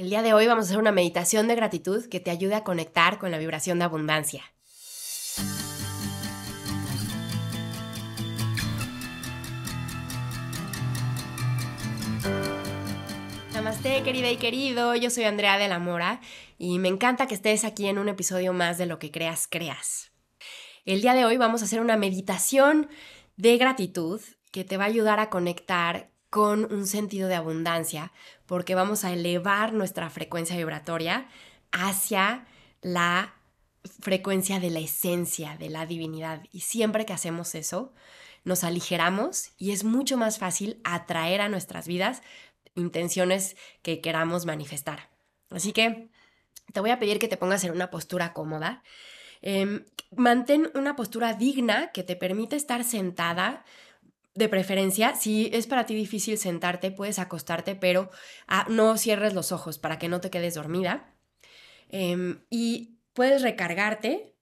El día de hoy vamos a hacer una meditación de gratitud que te ayude a conectar con la vibración de abundancia. Namaste, querida y querido. Yo soy Andrea de la Mora y me encanta que estés aquí en un episodio más de Lo que creas, creas. El día de hoy vamos a hacer una meditación de gratitud que te va a ayudar a conectar con un sentido de abundancia, porque vamos a elevar nuestra frecuencia vibratoria hacia la frecuencia de la esencia, de la divinidad. Y siempre que hacemos eso, nos aligeramos y es mucho más fácil atraer a nuestras vidas intenciones que queramos manifestar. Así que te voy a pedir que te pongas en una postura cómoda. Em, mantén una postura digna que te permite estar sentada de preferencia, si es para ti difícil sentarte, puedes acostarte, pero ah, no cierres los ojos para que no te quedes dormida. Em, y puedes recargarte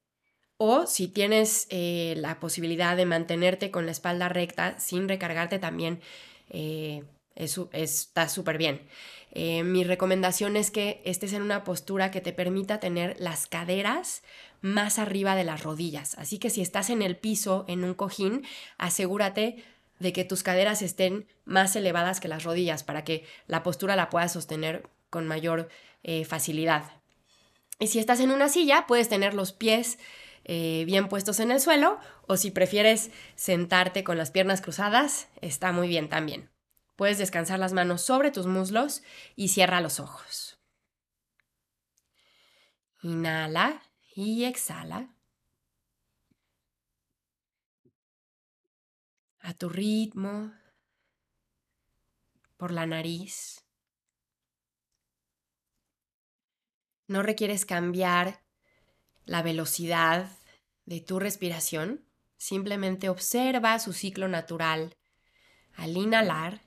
o si tienes eh, la posibilidad de mantenerte con la espalda recta sin recargarte también. Eh, está súper bien. Eh, mi recomendación es que estés en una postura que te permita tener las caderas más arriba de las rodillas. Así que si estás en el piso, en un cojín, asegúrate de que tus caderas estén más elevadas que las rodillas para que la postura la puedas sostener con mayor eh, facilidad. Y si estás en una silla, puedes tener los pies eh, bien puestos en el suelo o si prefieres sentarte con las piernas cruzadas, está muy bien también. Puedes descansar las manos sobre tus muslos y cierra los ojos. Inhala y exhala. a tu ritmo, por la nariz. No requieres cambiar la velocidad de tu respiración, simplemente observa su ciclo natural al inhalar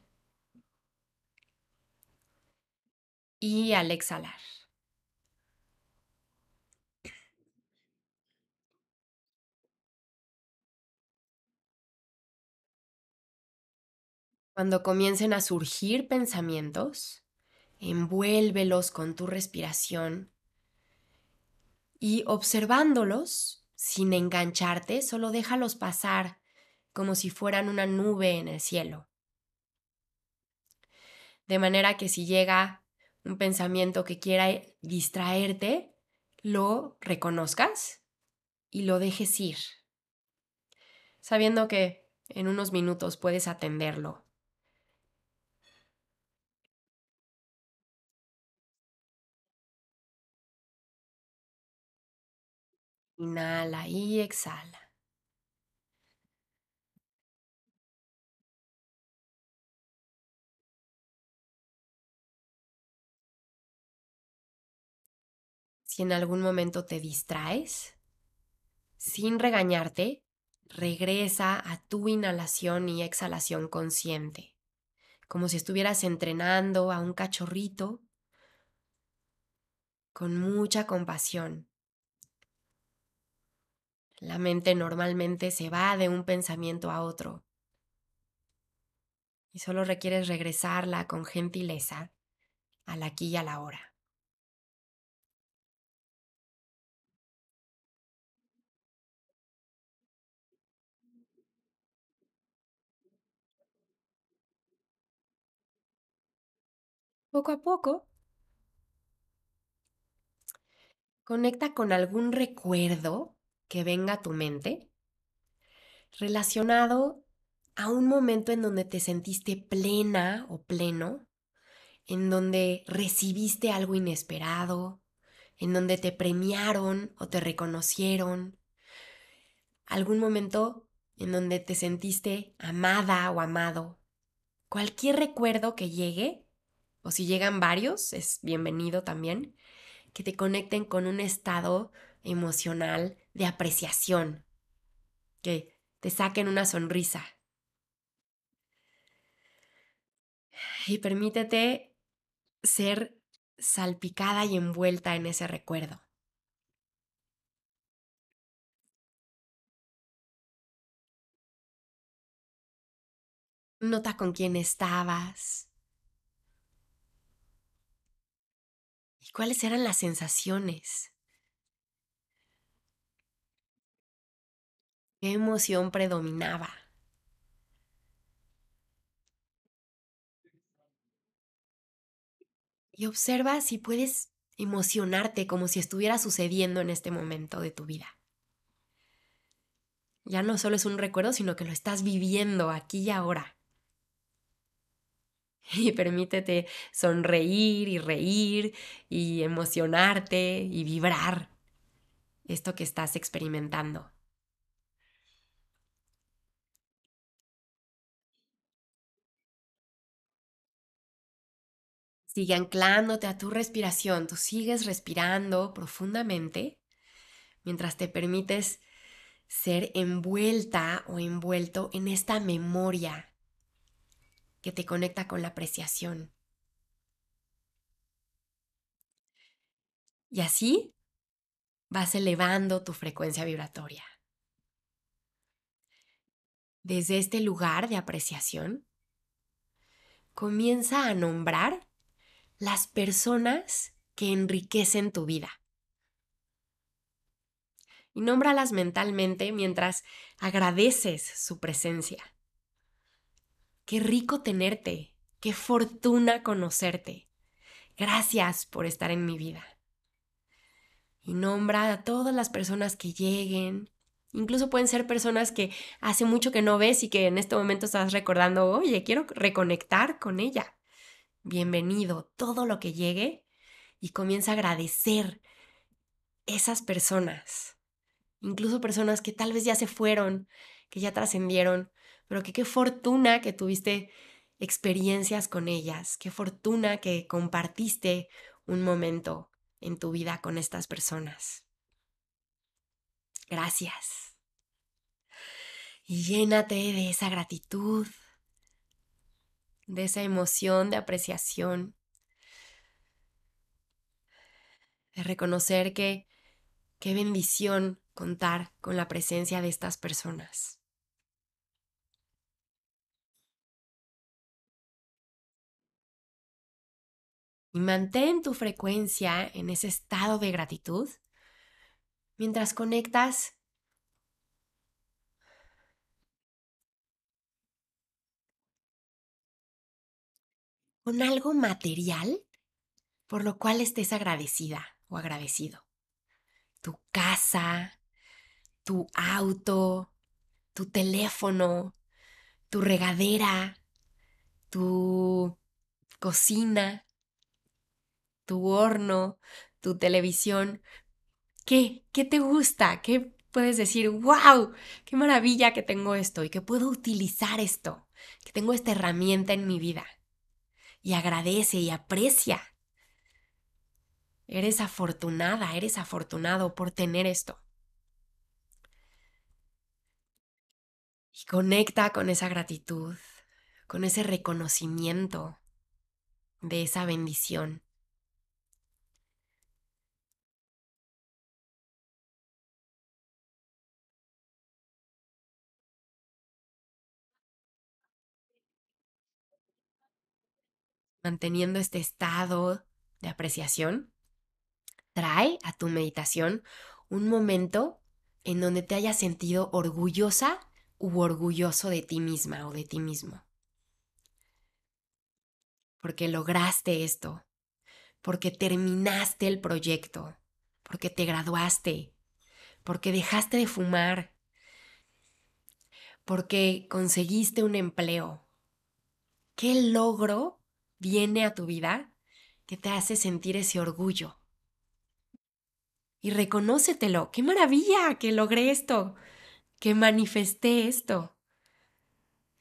y al exhalar. Cuando comiencen a surgir pensamientos, envuélvelos con tu respiración y observándolos sin engancharte, solo déjalos pasar como si fueran una nube en el cielo. De manera que si llega un pensamiento que quiera distraerte, lo reconozcas y lo dejes ir, sabiendo que en unos minutos puedes atenderlo Inhala y exhala. Si en algún momento te distraes, sin regañarte, regresa a tu inhalación y exhalación consciente, como si estuvieras entrenando a un cachorrito con mucha compasión la mente normalmente se va de un pensamiento a otro. Y solo requieres regresarla con gentileza al aquí y a la hora. Poco a poco, conecta con algún recuerdo que venga a tu mente relacionado a un momento en donde te sentiste plena o pleno, en donde recibiste algo inesperado, en donde te premiaron o te reconocieron, algún momento en donde te sentiste amada o amado. Cualquier recuerdo que llegue, o si llegan varios, es bienvenido también, que te conecten con un estado emocional de apreciación, que te saquen una sonrisa. Y permítete ser salpicada y envuelta en ese recuerdo. Nota con quién estabas. ¿Y cuáles eran las sensaciones? ¿Qué emoción predominaba? Y observa si puedes emocionarte como si estuviera sucediendo en este momento de tu vida. Ya no solo es un recuerdo, sino que lo estás viviendo aquí y ahora. Y permítete sonreír y reír y emocionarte y vibrar esto que estás experimentando. Sigue anclándote a tu respiración. Tú sigues respirando profundamente mientras te permites ser envuelta o envuelto en esta memoria que te conecta con la apreciación. Y así vas elevando tu frecuencia vibratoria. Desde este lugar de apreciación, comienza a nombrar las personas que enriquecen tu vida. Y nómbralas mentalmente mientras agradeces su presencia. Qué rico tenerte, qué fortuna conocerte. Gracias por estar en mi vida. Y nombra a todas las personas que lleguen. Incluso pueden ser personas que hace mucho que no ves y que en este momento estás recordando, oye, quiero reconectar con ella bienvenido todo lo que llegue y comienza a agradecer esas personas, incluso personas que tal vez ya se fueron, que ya trascendieron, pero que qué fortuna que tuviste experiencias con ellas, qué fortuna que compartiste un momento en tu vida con estas personas. Gracias. Y llénate de esa gratitud de esa emoción de apreciación, de reconocer que qué bendición contar con la presencia de estas personas. Y mantén tu frecuencia en ese estado de gratitud mientras conectas algo material por lo cual estés agradecida o agradecido. Tu casa, tu auto, tu teléfono, tu regadera, tu cocina, tu horno, tu televisión. ¿Qué? ¿Qué te gusta? ¿Qué puedes decir? ¡Wow! ¡Qué maravilla que tengo esto y que puedo utilizar esto! Que tengo esta herramienta en mi vida y agradece y aprecia. Eres afortunada, eres afortunado por tener esto. Y conecta con esa gratitud, con ese reconocimiento de esa bendición. manteniendo este estado de apreciación, trae a tu meditación un momento en donde te hayas sentido orgullosa u orgulloso de ti misma o de ti mismo. Porque lograste esto, porque terminaste el proyecto, porque te graduaste, porque dejaste de fumar, porque conseguiste un empleo. ¿Qué logro viene a tu vida que te hace sentir ese orgullo. Y reconócetelo. ¡Qué maravilla que logré esto! Que manifesté esto.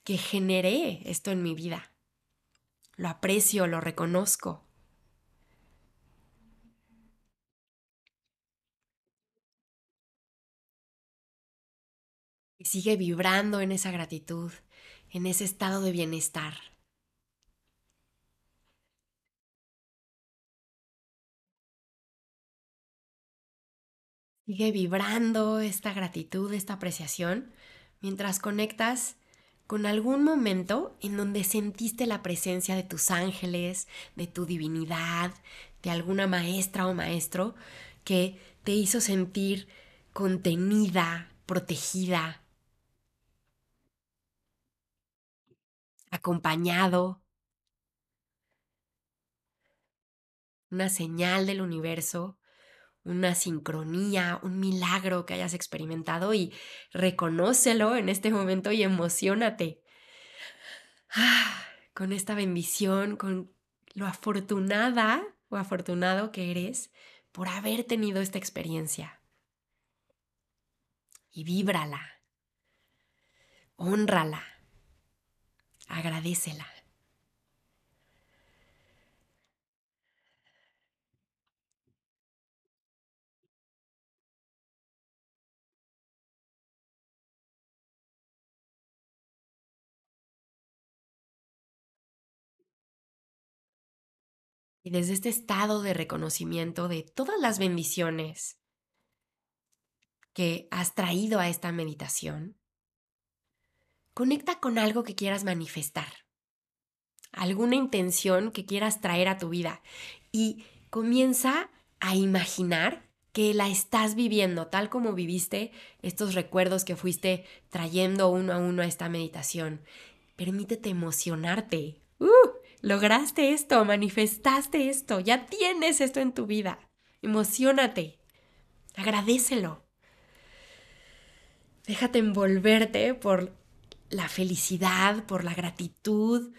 Que generé esto en mi vida. Lo aprecio, lo reconozco. Y sigue vibrando en esa gratitud, en ese estado de bienestar. Sigue vibrando esta gratitud, esta apreciación, mientras conectas con algún momento en donde sentiste la presencia de tus ángeles, de tu divinidad, de alguna maestra o maestro que te hizo sentir contenida, protegida, acompañado. Una señal del universo una sincronía, un milagro que hayas experimentado y reconócelo en este momento y emocionate. Ah, con esta bendición, con lo afortunada o afortunado que eres por haber tenido esta experiencia. Y víbrala, honrala, agradecela. y desde este estado de reconocimiento de todas las bendiciones que has traído a esta meditación, conecta con algo que quieras manifestar, alguna intención que quieras traer a tu vida y comienza a imaginar que la estás viviendo tal como viviste estos recuerdos que fuiste trayendo uno a uno a esta meditación. Permítete emocionarte. ¡Uh! lograste esto, manifestaste esto, ya tienes esto en tu vida. Emocionate, agradecelo. Déjate envolverte por la felicidad, por la gratitud,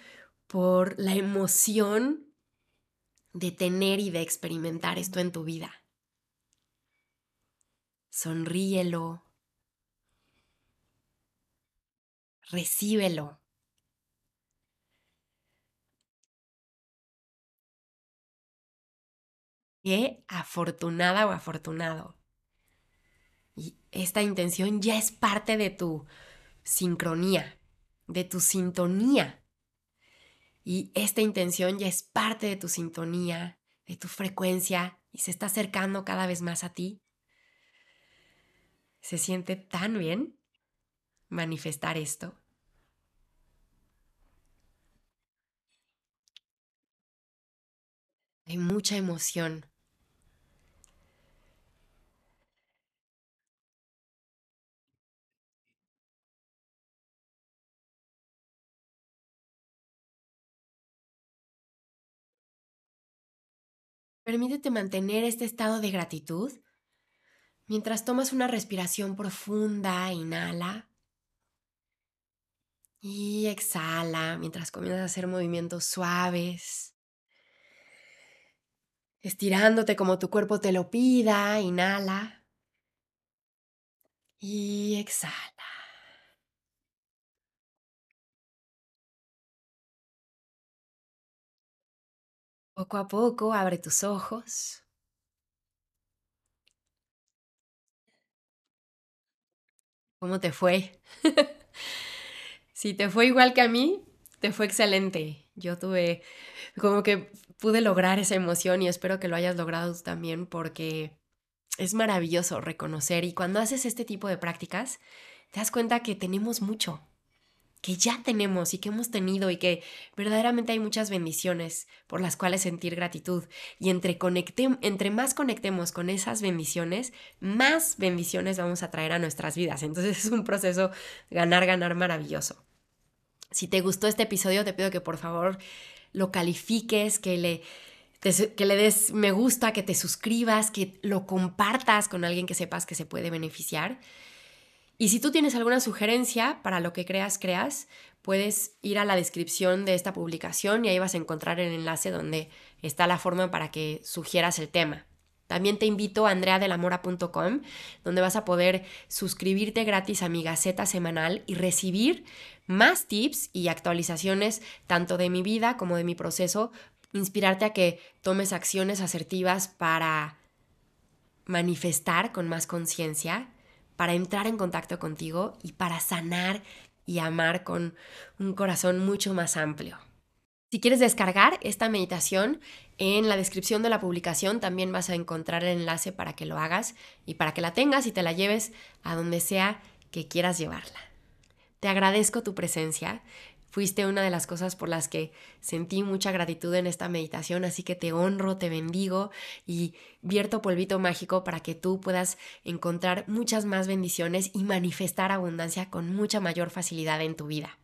por la emoción de tener y de experimentar esto en tu vida. Sonríelo. Recíbelo. Qué afortunada o afortunado. Y esta intención ya es parte de tu sincronía, de tu sintonía. Y esta intención ya es parte de tu sintonía, de tu frecuencia y se está acercando cada vez más a ti. Se siente tan bien manifestar esto. Hay mucha emoción Permítete mantener este estado de gratitud mientras tomas una respiración profunda, inhala. Y exhala mientras comienzas a hacer movimientos suaves. Estirándote como tu cuerpo te lo pida, inhala. Y exhala. Poco a poco abre tus ojos. ¿Cómo te fue? si te fue igual que a mí, te fue excelente. Yo tuve como que pude lograr esa emoción y espero que lo hayas logrado también porque es maravilloso reconocer y cuando haces este tipo de prácticas, te das cuenta que tenemos mucho, que ya tenemos y que hemos tenido y que verdaderamente hay muchas bendiciones por las cuales sentir gratitud. Y entre, entre más conectemos con esas bendiciones, más bendiciones vamos a traer a nuestras vidas. Entonces es un proceso ganar, ganar maravilloso. Si te gustó este episodio, te pido que por favor lo califiques, que le que le des me gusta, que te suscribas, que lo compartas con alguien que sepas que se puede beneficiar. Y si tú tienes alguna sugerencia para lo que creas, creas, puedes ir a la descripción de esta publicación y ahí vas a encontrar el enlace donde está la forma para que sugieras el tema. También te invito a andreadelamora.com, donde vas a poder suscribirte gratis a mi Gaceta semanal y recibir más tips y actualizaciones tanto de mi vida como de mi proceso, inspirarte a que tomes acciones asertivas para manifestar con más conciencia para entrar en contacto contigo y para sanar y amar con un corazón mucho más amplio. Si quieres descargar esta meditación, en la descripción de la publicación también vas a encontrar el enlace para que lo hagas y para que la tengas y te la lleves a donde sea que quieras llevarla. Te agradezco tu presencia. Fuiste una de las cosas por las que sentí mucha gratitud en esta meditación, así que te honro, te bendigo y vierto polvito mágico para que tú puedas encontrar muchas más bendiciones y manifestar abundancia con mucha mayor facilidad en tu vida.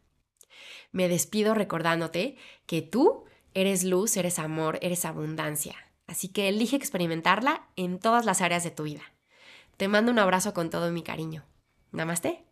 Me despido recordándote que tú eres luz, eres amor, eres abundancia. Así que elige experimentarla en todas las áreas de tu vida. Te mando un abrazo con todo mi cariño. Namaste.